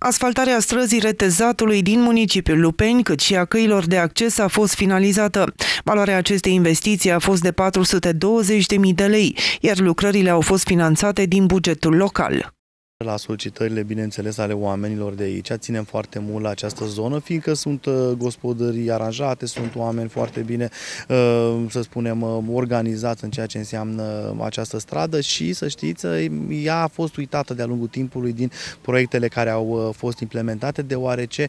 Asfaltarea străzii retezatului din municipiul Lupeni, cât și a căilor de acces a fost finalizată. Valoarea acestei investiții a fost de 420.000 de lei, iar lucrările au fost finanțate din bugetul local. La solicitările, bineînțeles, ale oamenilor de aici, ținem foarte mult la această zonă, fiindcă sunt uh, gospodării aranjate, sunt oameni foarte bine, uh, să spunem, uh, organizați în ceea ce înseamnă această stradă și, să știți, ea a fost uitată de-a lungul timpului din proiectele care au fost implementate, deoarece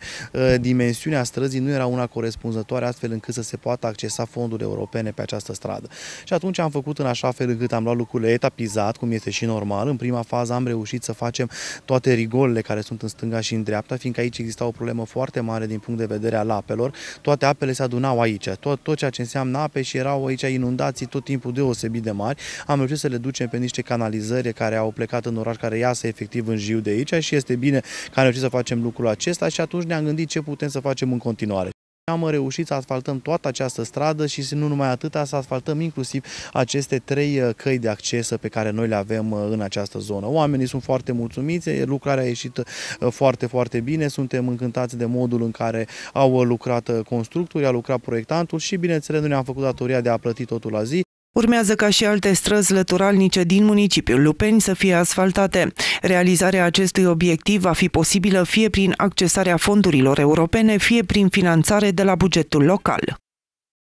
dimensiunea străzii nu era una corespunzătoare, astfel încât să se poată accesa fonduri europene pe această stradă. Și atunci am făcut în așa fel încât am luat lucrurile etapizat, cum este și normal. În prima fază am reușit să facem facem toate rigolele care sunt în stânga și în dreapta, fiindcă aici exista o problemă foarte mare din punct de vedere al apelor. Toate apele se adunau aici, tot, tot ceea ce înseamnă ape și erau aici inundații tot timpul deosebit de mari. Am reușit să le ducem pe niște canalizări care au plecat în oraș, care iasă efectiv în jiu de aici și este bine că am reușit să facem lucrul acesta și atunci ne-am gândit ce putem să facem în continuare. Am reușit să asfaltăm toată această stradă și nu numai atât, să asfaltăm inclusiv aceste trei uh, căi de acces pe care noi le avem uh, în această zonă. Oamenii sunt foarte mulțumiți, lucrarea a ieșit uh, foarte, foarte bine, suntem încântați de modul în care au lucrat constructorii, a lucrat proiectantul și bineînțeles noi ne-am făcut datoria de a plăti totul la zi. Urmează ca și alte străzi lăturalnice din municipiul Lupeni să fie asfaltate. Realizarea acestui obiectiv va fi posibilă fie prin accesarea fondurilor europene, fie prin finanțare de la bugetul local.